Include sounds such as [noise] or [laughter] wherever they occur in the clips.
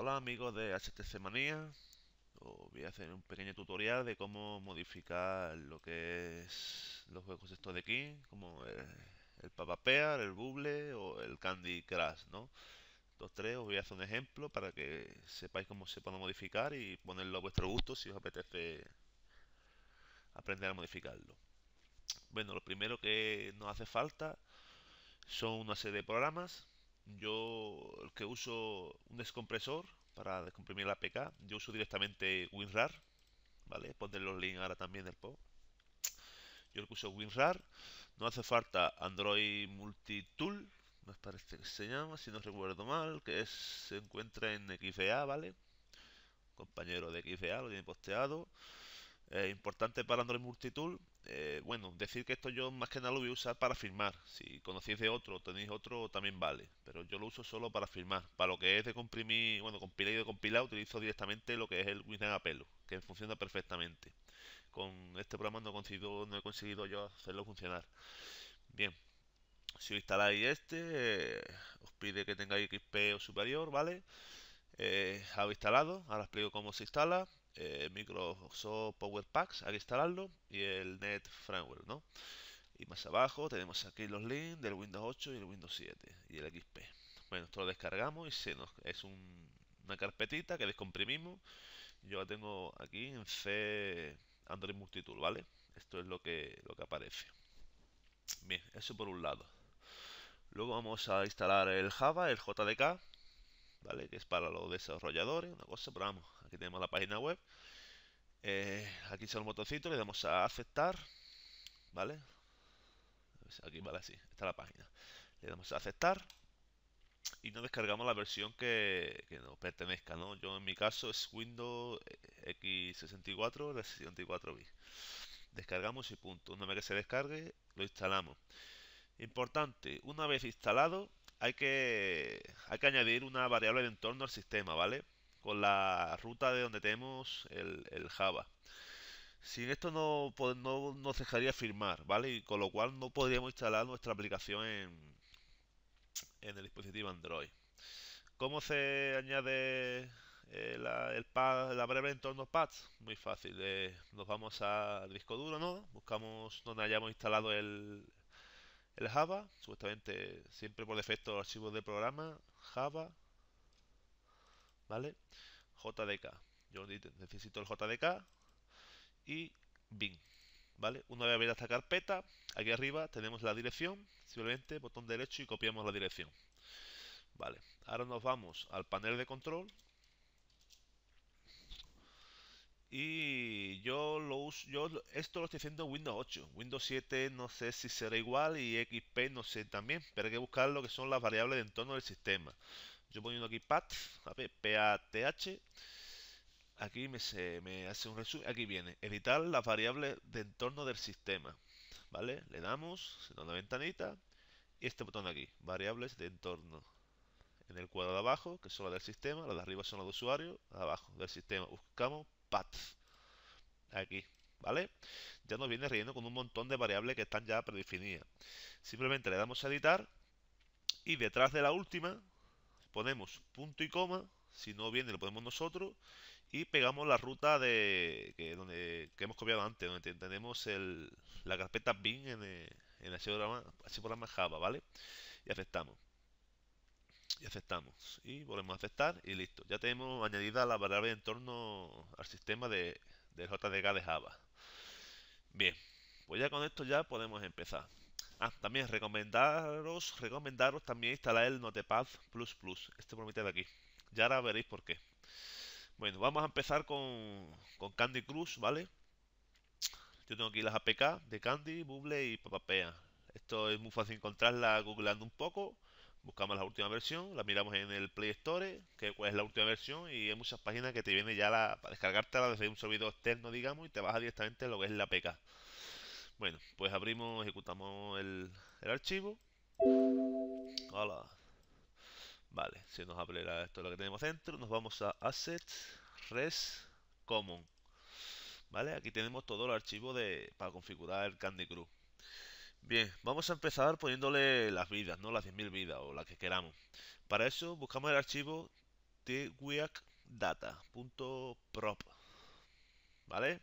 Hola amigos de HTC Manía, os voy a hacer un pequeño tutorial de cómo modificar lo que es los juegos estos de aquí, como el, Papapear, el Bubble o el Candy Crush, ¿no? Dos, tres, os voy a hacer un ejemplo para que sepáis cómo se puede modificar y ponerlo a vuestro gusto si os apetece aprender a modificarlo. Bueno, lo primero que nos hace falta son una serie de programas yo el que uso un descompresor para descomprimir la APK, yo uso directamente WinRAR, ¿vale? Pondré los links ahora también del post. Yo el que uso WinRAR, no hace falta Android Multitool, me parece que se llama, si no recuerdo mal, que es, se encuentra en XVA, ¿vale? Compañero de XVA, lo tiene posteado. Eh, importante para Android Multitool. Eh, bueno, decir que esto yo más que nada lo voy a usar para firmar. Si conocéis de otro tenéis otro, también vale. Pero yo lo uso solo para firmar. Para lo que es de comprimir, bueno, compilar y de compilar, utilizo directamente lo que es el Windows Apelo, que funciona perfectamente. Con este programa no he conseguido, no he conseguido yo hacerlo funcionar. Bien. Si os instaláis este, eh, os pide que tengáis XP o superior, ¿vale? Eh, instalado, ahora explico cómo se instala eh, Microsoft Power Packs, hay que instalarlo, y el Net Framework, ¿no? Y más abajo tenemos aquí los links del Windows 8 y el Windows 7 y el XP. Bueno, esto lo descargamos y se nos, es una carpetita que descomprimimos. Yo la tengo aquí en C Android Multitool, ¿vale? Esto es lo que, lo que aparece. Bien, eso por un lado. Luego vamos a instalar el Java, el JDK, que es para los desarrolladores, una cosa, pero vamos, aquí tenemos la página web. Eh, aquí son un motorcito, le damos a aceptar, ¿vale? Aquí, vale, así, está la página. Le damos a aceptar y nos descargamos la versión que, nos pertenezca, Yo en mi caso es Windows eh, X64 de 64 bit Descargamos y punto. Una vez que se descargue, lo instalamos. Importante, una vez instalado, hay que, que añadir una variable de entorno al sistema, ¿vale? Con la ruta de donde tenemos el, Java. Sin esto pues, no, nos dejaría firmar, ¿vale? Y con lo cual no podríamos instalar nuestra aplicación en, el dispositivo Android. ¿Cómo se añade eh, la, el de la entorno pads? Muy fácil. Eh, nos vamos al disco duro, ¿no? Buscamos donde hayamos instalado el, el Java, supuestamente siempre por defecto archivos de programa, Java, ¿vale? JDK. Yo necesito el JDK y bin, ¿vale? Una vez abierta esta carpeta, aquí arriba tenemos la dirección, simplemente botón derecho y copiamos la dirección. Vale, ahora nos vamos al panel de control y yo lo uso, yo esto lo estoy haciendo en Windows 8. Windows 7 no sé si será igual y XP no sé también, pero hay que buscar lo que son las variables de entorno del sistema. Yo poniendo aquí PATH, a ver, PATH, aquí me, se, me hace un resumen, aquí viene, editar las variables de entorno del sistema. ¿Vale? Le damos, se da una ventanita, y este botón aquí, variables de entorno. En el cuadro de abajo, que son las del sistema, las de arriba son las de usuario, abajo del sistema buscamos path, Aquí, ¿vale? Ya nos viene riendo con un montón de variables que están ya predefinidas. Simplemente le damos a editar y detrás de la última ponemos punto y coma, si no viene lo ponemos nosotros y pegamos la ruta de que, donde, que hemos copiado antes, donde tenemos la carpeta bin eh, en, el, en programa Java, ¿vale? Y aceptamos y aceptamos. Y volvemos a aceptar y listo. Ya tenemos añadida la variable de entorno al sistema de, JDK de Java. Bien, pues ya con esto ya podemos empezar. Ah, también recomendaros, recomendaros también instalar el Notepad++, este promete de aquí. Ya ahora veréis por qué. Bueno, vamos a empezar con, con Candy cruz ¿vale? Yo tengo aquí las APK de Candy, Bubble y Papapea. Esto es muy fácil encontrarla googleando un poco buscamos la última versión, la miramos en el Play Store, que es la última versión, y hay muchas páginas que te viene ya la, para descargártela desde un servidor externo, digamos, y te baja directamente lo que es la PK. Bueno, pues abrimos, ejecutamos el, archivo. Hola. Vale, si nos abre esto lo que tenemos dentro. Nos vamos a Assets, Res, Common. Vale, aquí tenemos todo el archivo de, para configurar el Candy Crush. Bien, vamos a empezar poniéndole las vidas, ¿no? Las 10.000 vidas o las que queramos. Para eso buscamos el archivo twiacdata.prop. ¿Vale?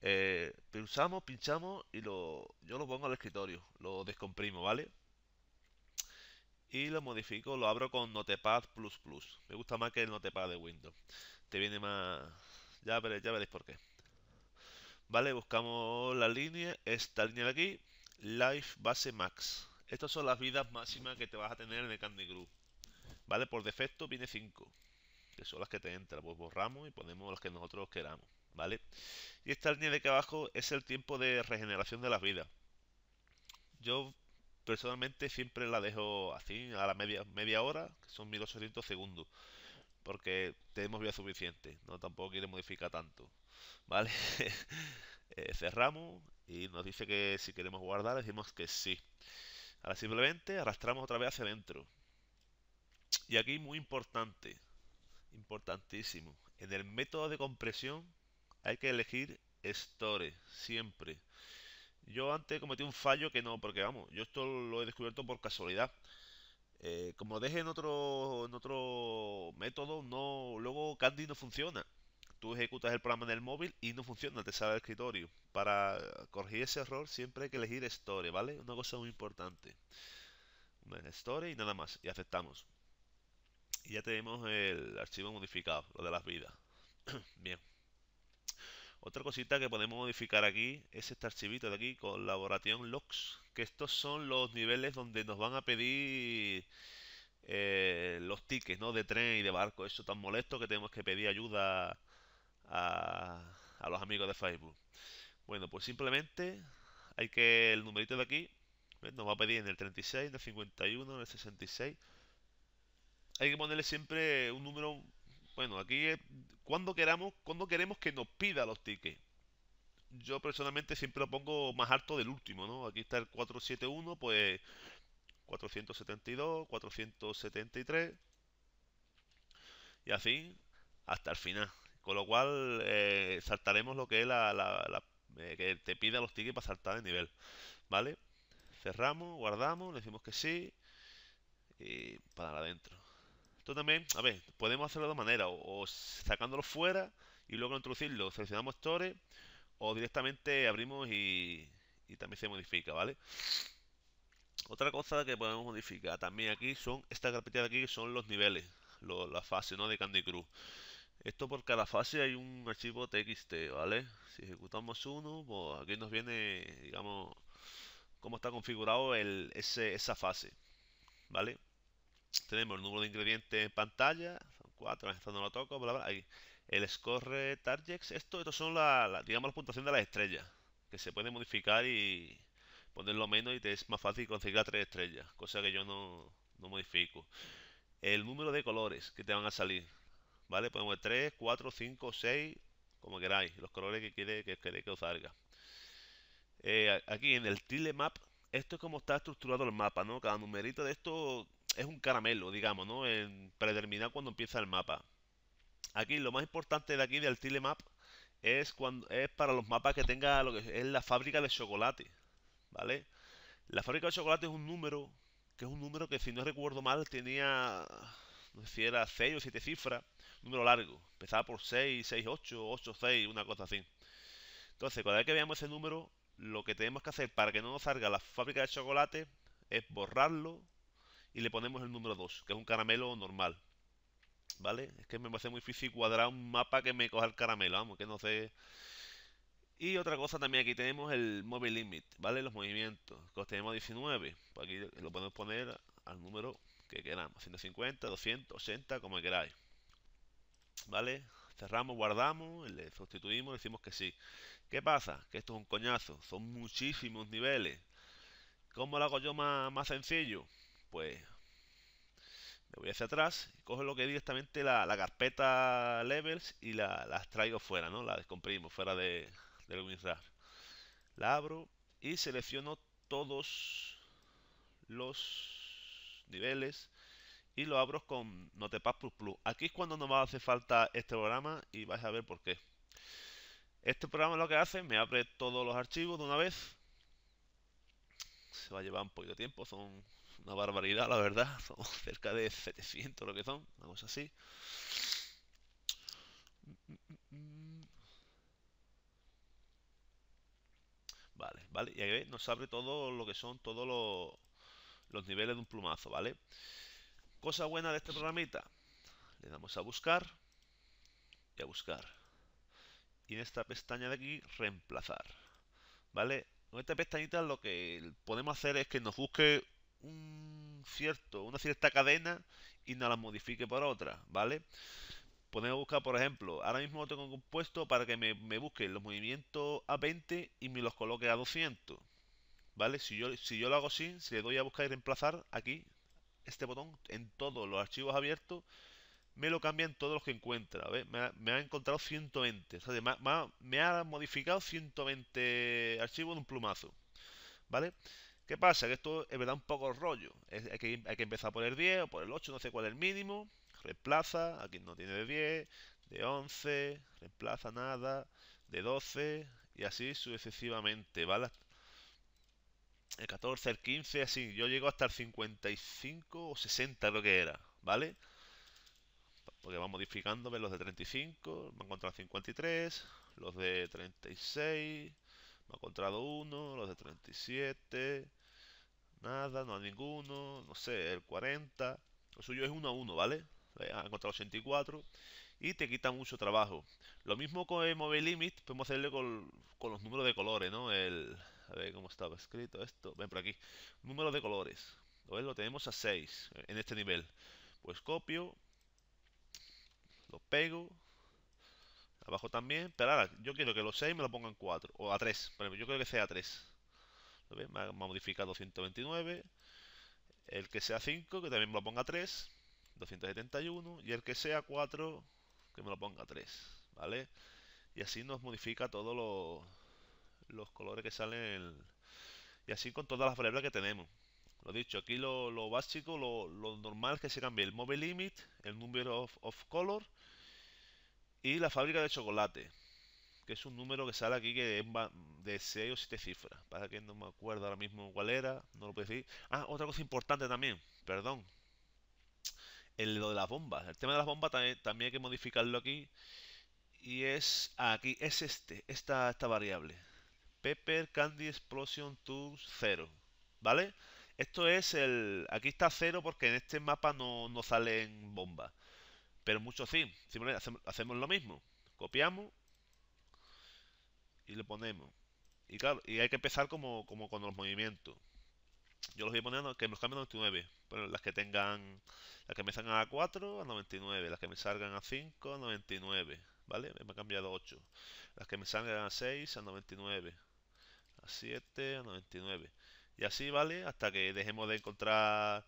Eh, pulsamos, pinchamos y lo, yo lo pongo al escritorio, lo descomprimo, ¿vale? Y lo modifico, lo abro con Notepad++. Me gusta más que el Notepad de Windows. Te viene más... Ya veréis, ya veréis por qué. ¿Vale? Buscamos la línea, esta línea de aquí. Life Base Max. Estas son las vidas máximas que te vas a tener en el Candy Group. ¿Vale? Por defecto viene 5. Que son las que te entran. Pues borramos y ponemos las que nosotros queramos. ¿Vale? Y esta línea de aquí abajo es el tiempo de regeneración de las vidas. Yo personalmente siempre la dejo así, a la media, media hora, que son 1800 segundos. Porque tenemos vida suficiente. No tampoco quiere modificar tanto. ¿Vale? [laughs] Eh, cerramos y nos dice que si queremos guardar, decimos que sí. Ahora simplemente arrastramos otra vez hacia adentro. Y aquí muy importante, importantísimo, en el método de compresión hay que elegir store, siempre. Yo antes cometí un fallo que no, porque vamos, yo esto lo he descubierto por casualidad. Eh, como deje en otro, en otro método, no, luego Candy no funciona tú ejecutas el programa en el móvil y no funciona, te sale el escritorio. Para corregir ese error siempre hay que elegir Store, ¿vale? Una cosa muy importante. story y nada más, y aceptamos. Y ya tenemos el archivo modificado, lo de las vidas. [clears throat] Bien. Otra cosita que podemos modificar aquí es este archivito de aquí, colaboración logs, que estos son los niveles donde nos van a pedir eh, los tickets, ¿no? De tren y de barco, eso tan molesto que tenemos que pedir ayuda a, los amigos de Facebook. Bueno, pues simplemente hay que el numerito de aquí nos va a pedir en el 36, en el 51, en el 66. Hay que ponerle siempre un número, bueno, aquí es cuando queramos, cuando queremos que nos pida los tickets. Yo personalmente siempre lo pongo más alto del último, ¿no? Aquí está el 471, pues 472, 473 y así hasta el final. Con lo cual eh, saltaremos lo que es la, eh, que te pida los tickets para saltar de nivel. ¿Vale? Cerramos, guardamos, le decimos que sí. Y para adentro. Esto también, a ver, podemos hacerlo de dos maneras. O, sacándolo fuera y luego introducirlo. Seleccionamos Store o directamente abrimos y, también se modifica, ¿vale? Otra cosa que podemos modificar también aquí son esta carpeta de aquí que son los niveles, lo, la fase ¿no? de Candy Cruz esto por cada fase hay un archivo txt, ¿vale? Si ejecutamos uno, pues aquí nos viene, digamos, cómo está configurado el, ese, esa fase, ¿vale? Tenemos el número de ingredientes en pantalla, son cuatro, no lo toco, bla, bla, ahí. El score targets, esto, estos son la, digamos, la puntuación de las estrellas, que se puede modificar y ponerlo menos y te es más fácil conseguir las tres estrellas, cosa que yo no, no modifico. El número de colores que te van a salir, ¿Vale? Podemos ver 3, 4, 5, 6, como queráis, los colores que queréis que, que, que, os salga. Eh, aquí en el tile map, esto es como está estructurado el mapa, ¿no? Cada numerito de esto es un caramelo, digamos, ¿no? En predeterminar cuando empieza el mapa. Aquí lo más importante de aquí del tile map es cuando es para los mapas que tenga lo que es la fábrica de chocolate, ¿vale? La fábrica de chocolate es un número, que es un número que si no recuerdo mal tenía, no sé si era 6 o 7 cifras, número largo. Empezaba por 6, 6, 8, 8, 6, una cosa así. Entonces, cada vez que veamos ese número, lo que tenemos que hacer para que no nos salga la fábrica de chocolate es borrarlo y le ponemos el número 2, que es un caramelo normal. ¿Vale? Es que me parece muy difícil cuadrar un mapa que me coja el caramelo, vamos, que no sé... Y otra cosa también aquí tenemos el móvil Limit, ¿vale? Los movimientos, tenemos 19. Pues aquí lo podemos poner al número que queramos, 150, 200, 80, como queráis. ¿Vale? Cerramos, guardamos, le sustituimos, decimos que sí. ¿Qué pasa? Que esto es un coñazo, son muchísimos niveles. ¿Cómo lo hago yo más, sencillo? Pues me voy hacia atrás y cojo lo que directamente la, carpeta levels y la, las traigo fuera, ¿no? La descomprimo fuera de, del WinRAR. La abro y selecciono todos los niveles y lo abro con Notepad++. Aquí es cuando nos va a hacer falta este programa y vais a ver por qué. Este programa lo que hace, me abre todos los archivos de una vez. Se va a llevar un poquito de tiempo, son una barbaridad, la verdad. [laughs] Son cerca de 700 lo que son, vamos así. Vale, vale, y ahí nos abre todo lo que son todos los, los niveles de un plumazo, ¿vale? vale Cosa buena de este programita. Le damos a buscar y a buscar. Y en esta pestaña de aquí, reemplazar. ¿Vale? Con esta pestañita lo que podemos hacer es que nos busque un cierto, una cierta cadena y nos la modifique por otra, ¿vale? Podemos buscar, por ejemplo, ahora mismo tengo compuesto para que me, me busque los movimientos a 20 y me los coloque a 200. ¿Vale? Si yo, si yo lo hago así, si le doy a buscar y reemplazar, aquí este botón en todos los archivos abiertos, me lo cambia en todos los que encuentra. Me, ha, encontrado 120. O sea, me ha, modificado 120 archivos de un plumazo. ¿Vale? ¿Qué pasa? Que esto es verdad un poco rollo. hay, que, empezar por el 10 o por el 8, no sé cuál es el mínimo. Reemplaza, aquí no tiene de 10, de 11, reemplaza nada, de 12 y así sucesivamente, ¿vale? el 14, el 15, así. Yo llego hasta el 55 o 60 creo que era, ¿vale? Porque va modificando, ves los de 35, me ha encontrado 53, los de 36, me ha encontrado uno, los de 37, nada, no hay ninguno, no sé, el 40. Lo suyo es 1 a 1, ¿vale? Ha encontrado 84 y te quita mucho trabajo. Lo mismo con el Mobile Limit, podemos hacerle con, con los números de colores, ¿no? El, a ver cómo estaba escrito esto. Ven por aquí. Número de colores. lo tenemos a 6 en este nivel. Pues copio. Lo pego. Abajo también. Pero ahora yo quiero que los 6 me lo pongan 4. O a 3. Yo creo que sea 3. ¿Lo ven? Me ha modificado 229, El que sea 5, que también me lo ponga 3. 271. Y el que sea 4, que me lo ponga 3. ¿Vale? Y así nos modifica todo lo los colores que salen y así con todas las variables que tenemos lo dicho, aquí lo, básico, lo, normal es que se cambie el mobile limit, el número of, color y la fábrica de chocolate, que es un número que sale aquí que es de 6 o 7 cifras. Para que no me acuerdo ahora mismo cuál era, no lo puedo decir. Ah, otra cosa importante también, perdón. El, lo de las bombas. El tema de las bombas también, también hay que modificarlo aquí. Y es aquí, es este, esta, esta variable. Pepper Candy Explosion 2 0. ¿Vale? Esto es el... Aquí está 0 porque en este mapa no, no salen bombas. Pero mucho sí. hacemos, lo mismo. Copiamos. Y le ponemos. Y claro, y hay que empezar como, como con los movimientos. Yo los voy poner que me los cambien a 99. las que tengan... Las que me salgan a 4, a 99. Las que me salgan a 5, a 99. ¿Vale? Me ha cambiado 8. Las que me salgan a 6, a 99. 7 a 99. Y así, ¿vale? Hasta que dejemos de encontrar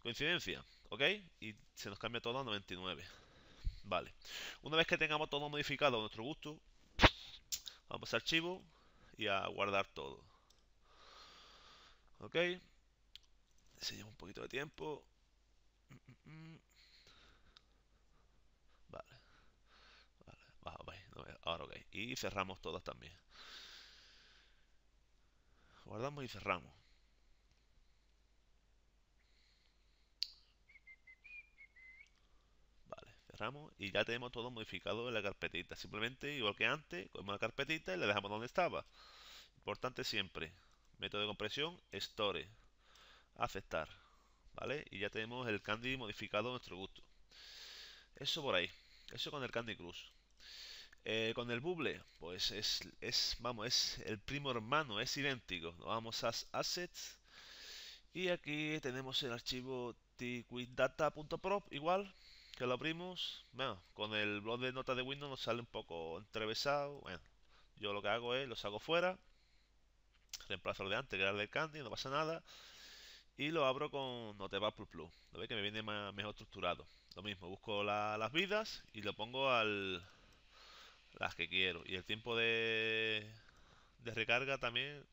coincidencia, ¿ok? Y se nos cambia todo a 99. Vale. Una vez que tengamos todo modificado a nuestro gusto, vamos a archivo y a guardar todo. ¿Ok? Se lleva un poquito de tiempo. Vale. Ahora ok. Y cerramos todas también. Guardamos y cerramos. Vale, cerramos y ya tenemos todo modificado en la carpetita. Simplemente, igual que antes, cogemos la carpetita y la dejamos donde estaba. Importante siempre, método de compresión, store, aceptar. ¿Vale? Y ya tenemos el candy modificado a nuestro gusto. Eso por ahí. Eso con el Candy Cruz. Eh, con el buble, pues es, es, vamos, es el primo hermano, es idéntico. Vamos a Assets y aquí tenemos el archivo tquiddata.prop, igual, que lo abrimos. Bueno, con el blog de notas de Windows nos sale un poco entrevesado. Bueno, yo lo que hago es, lo saco fuera, reemplazo lo de antes, que era el Candy, no pasa nada. Y lo abro con Notepad++, lo ve que me viene más, mejor estructurado. Lo mismo, busco las vidas y lo pongo al, las que quiero. Y el tiempo de, de recarga también.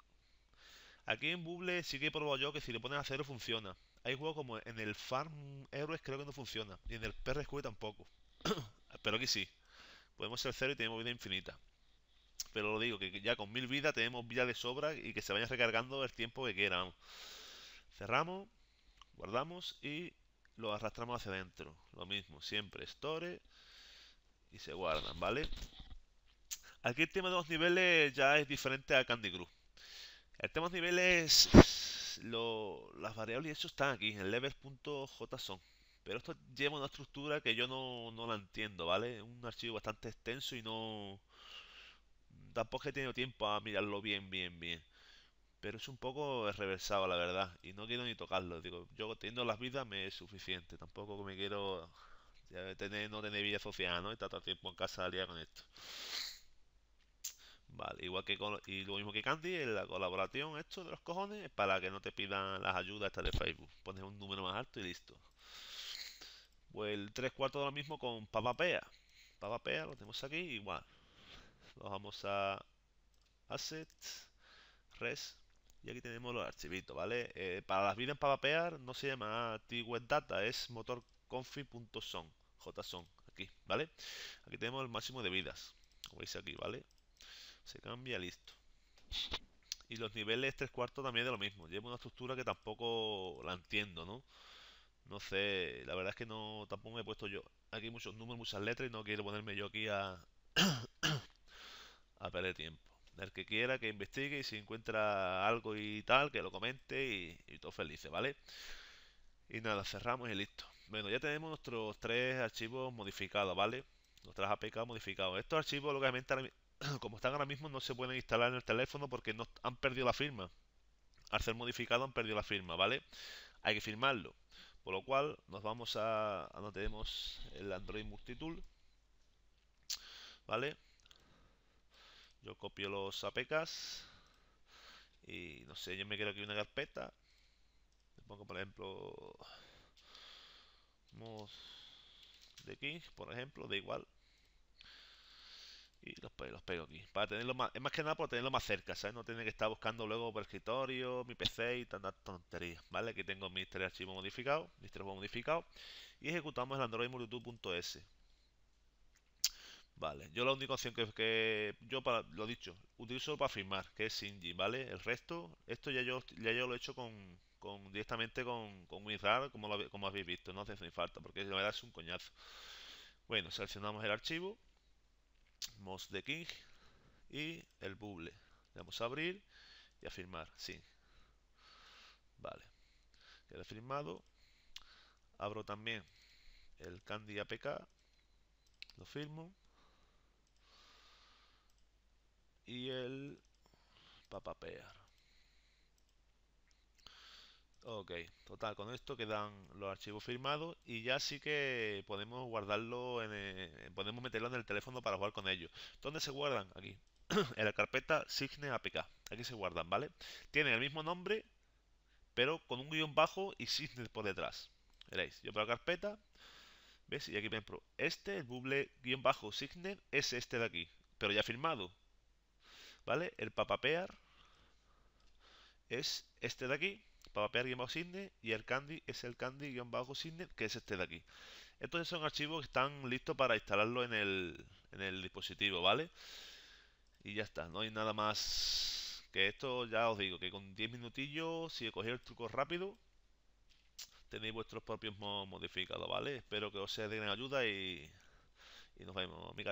Aquí en Bubble sí que he probado yo que si le ponen a cero funciona. Hay juegos como en el Farm Heroes creo que no funciona. Y en el PRSQ tampoco. [clears throat] Pero aquí sí. Podemos ser cero y tenemos vida infinita. Pero lo digo, que ya con mil vidas tenemos vida de sobra y que se vaya recargando el tiempo que quieran. Cerramos, guardamos y lo arrastramos hacia adentro. Lo mismo, siempre store y se guardan, ¿vale? Aquí el tema de los niveles ya es diferente a Candy Crush. El tema de los niveles, las variables y eso están aquí, en levels.json. Pero esto lleva una estructura que yo no, no la entiendo, ¿vale? Es un archivo bastante extenso y no... Tampoco he tenido tiempo a mirarlo bien, bien, bien. Pero es un poco reversado, la verdad. Y no quiero ni tocarlo. Digo, yo teniendo las vidas me es suficiente. Tampoco me quiero tener, no tener vida social, ¿no? Y el tiempo en casa liar con esto igual que con, y lo mismo que Candy, la colaboración, esto de los cojones, para que no te pidan las ayudas de Facebook. Pones un número más alto y listo. Pues el 3 cuartos de lo mismo con Papapea. Papapea lo tenemos aquí igual. lo vamos a Asset, Res, y aquí tenemos los archivitos, ¿vale? Eh, para las vidas en no se llama web Data, es motorconfig.son, json, aquí, ¿vale? Aquí tenemos el máximo de vidas, como veis aquí, ¿vale? Se cambia, listo. Y los niveles tres cuartos también de lo mismo. Lleva una estructura que tampoco la entiendo, ¿no? No sé, la verdad es que no tampoco me he puesto yo. Aquí muchos números, muchas letras y no quiero ponerme yo aquí a, [coughs] a perder tiempo. El que quiera que investigue y si encuentra algo y tal, que lo comente y, todo feliz ¿vale? Y nada, cerramos y listo. Bueno, ya tenemos nuestros tres archivos modificados, ¿vale? Nuestras APK modificados. Estos archivos, lógicamente, [clears throat] como están ahora mismo, no se pueden instalar en el teléfono porque no, han perdido la firma. Al ser modificado han perdido la firma, ¿vale? Hay que firmarlo. Por lo cual, nos vamos a, donde tenemos el Android Multitool. ¿Vale? Yo copio los APKs. Y no sé, yo me quiero aquí una carpeta. Le pongo, por ejemplo, de King, por ejemplo, da igual pues los pego aquí. Para tenerlo más, es más que nada para tenerlo más cerca, ¿sabes? No tener que estar buscando luego por escritorio, mi PC y tantas tontería ¿vale? Aquí tengo mi tres archivos modificado Y ejecutamos el Android AndroidMood2.s. Vale, yo la única opción que, yo para lo dicho, utilizo para firmar, que es Singy ¿vale? El resto, esto ya yo, ya yo lo he hecho con, directamente con, con como, lo, como habéis visto, no hace ni falta, porque la verdad es un coñazo. Bueno, seleccionamos el archivo most de King y el buble. Le damos a abrir y a firmar, sí. Vale, queda firmado. Abro también el Candy APK, lo firmo. Y el Papapear. Ok, total, con esto quedan los archivos firmados y ya sí que podemos guardarlo, eh, podemos meterlo en el teléfono para jugar con ellos. ¿Dónde se guardan? Aquí, [clears throat] en la carpeta Signe APK, aquí se guardan, ¿vale? Tienen el mismo nombre, pero con un guión bajo y Signe por detrás. Veréis, yo por la carpeta, ¿ves? Y aquí, por ejemplo, este, el buble guión bajo Signe, es este de aquí, pero ya firmado, ¿vale? El papapear es este de aquí papel sydney y el candy es el candy-sydney, que es este de aquí. Estos son archivos que están listos para instalarlo en el, en el dispositivo, ¿vale? Y ya está, no hay nada más que esto, ya os digo, que con 10 minutillos, si cogéis el truco rápido, tenéis vuestros propios modificados, ¿vale? Espero que os sea de ayuda y, nos vemos, mi